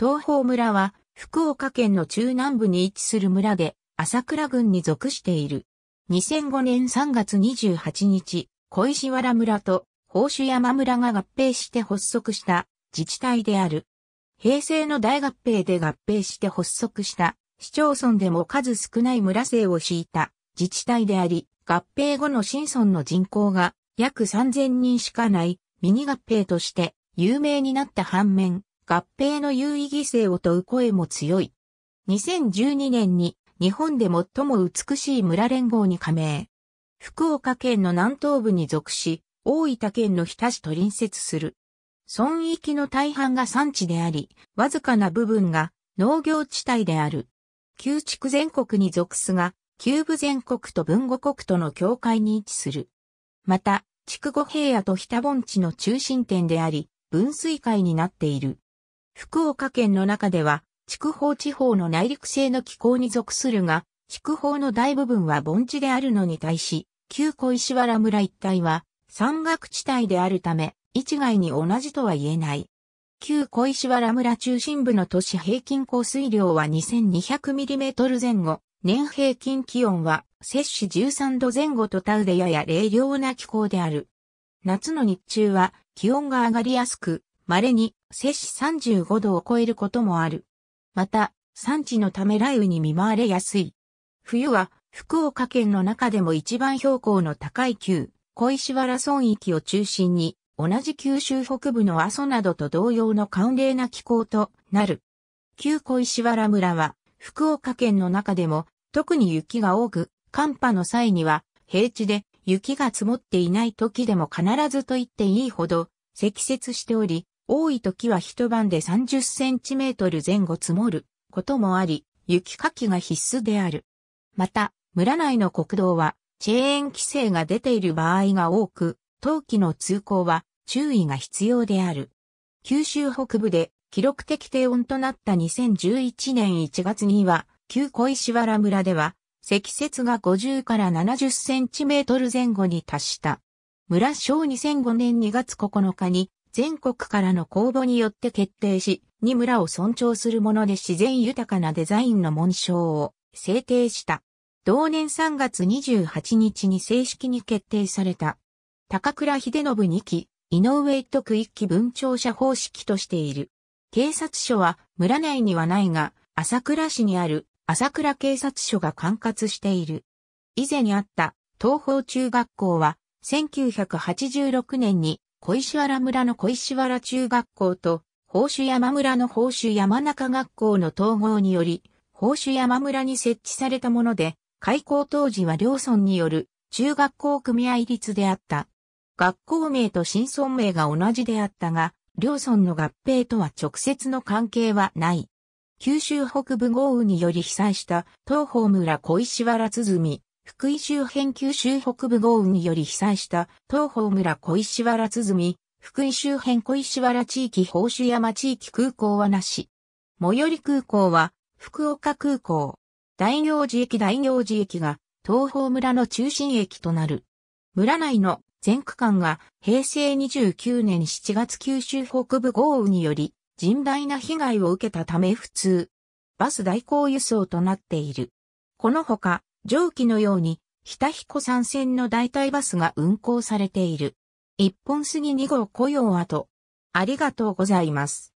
東方村は福岡県の中南部に位置する村で朝倉郡に属している。2005年3月28日、小石原村と宝珠山村が合併して発足した自治体である。平成の大合併で合併して発足した市町村でも数少ない村姓を敷いた自治体であり、合併後の新村の人口が約3000人しかないミニ合併として有名になった反面、合併の有意義性を問う声も強い。2012年に日本で最も美しい村連合に加盟。福岡県の南東部に属し、大分県の日田市と隣接する。村域の大半が産地であり、わずかな部分が農業地帯である。旧地区全国に属すが、旧部全国と文後国との境界に位置する。また、筑後平野と日田盆地の中心点であり、分水界になっている。福岡県の中では、筑豊地方の内陸性の気候に属するが、筑豊の大部分は盆地であるのに対し、旧小石原村一帯は山岳地帯であるため、一概に同じとは言えない。旧小石原村中心部の都市平均降水量は 2200mm 前後、年平均気温は摂氏13度前後とタウでやや冷涼な気候である。夏の日中は気温が上がりやすく、稀に摂氏35度を超えることもある。また、産地のため雷雨に見舞われやすい。冬は福岡県の中でも一番標高の高い旧小石原村域を中心に同じ九州北部の阿蘇などと同様の寒冷な気候となる。旧小石原村は福岡県の中でも特に雪が多く寒波の際には平地で雪が積もっていない時でも必ずと言っていいほど積雪しており、多い時は一晩で30センチメートル前後積もることもあり、雪かきが必須である。また、村内の国道は、チェーン規制が出ている場合が多く、冬季の通行は注意が必要である。九州北部で記録的低温となった2011年1月には、旧小石原村では、積雪が50から70センチメートル前後に達した。村小2005年2月9日に全国からの公募によって決定し、二村を尊重するもので自然豊かなデザインの紋章を制定した。同年3月28日に正式に決定された。高倉秀信2期、井上一徳一期文庁舎方式としている。警察署は村内にはないが、朝倉市にある朝倉警察署が管轄している。以前にあった東方中学校は1986年に小石原村の小石原中学校と、宝珠山村の宝珠山中学校の統合により、宝珠山村に設置されたもので、開校当時は両村による中学校組合立であった。学校名と新村名が同じであったが、両村の合併とは直接の関係はない。九州北部豪雨により被災した東方村小石原鼓、福井周辺九州北部豪雨により被災した東方村小石原鼓、福井周辺小石原地域宝珠山地域空港はなし。最寄り空港は福岡空港。大行寺駅大行寺駅が東方村の中心駅となる。村内の全区間が平成29年7月九州北部豪雨により甚大な被害を受けたため普通。バス代行輸送となっている。このほか、上記のように、日田彦山線の代替バスが運行されている。一本杉二号雇用跡。ありがとうございます。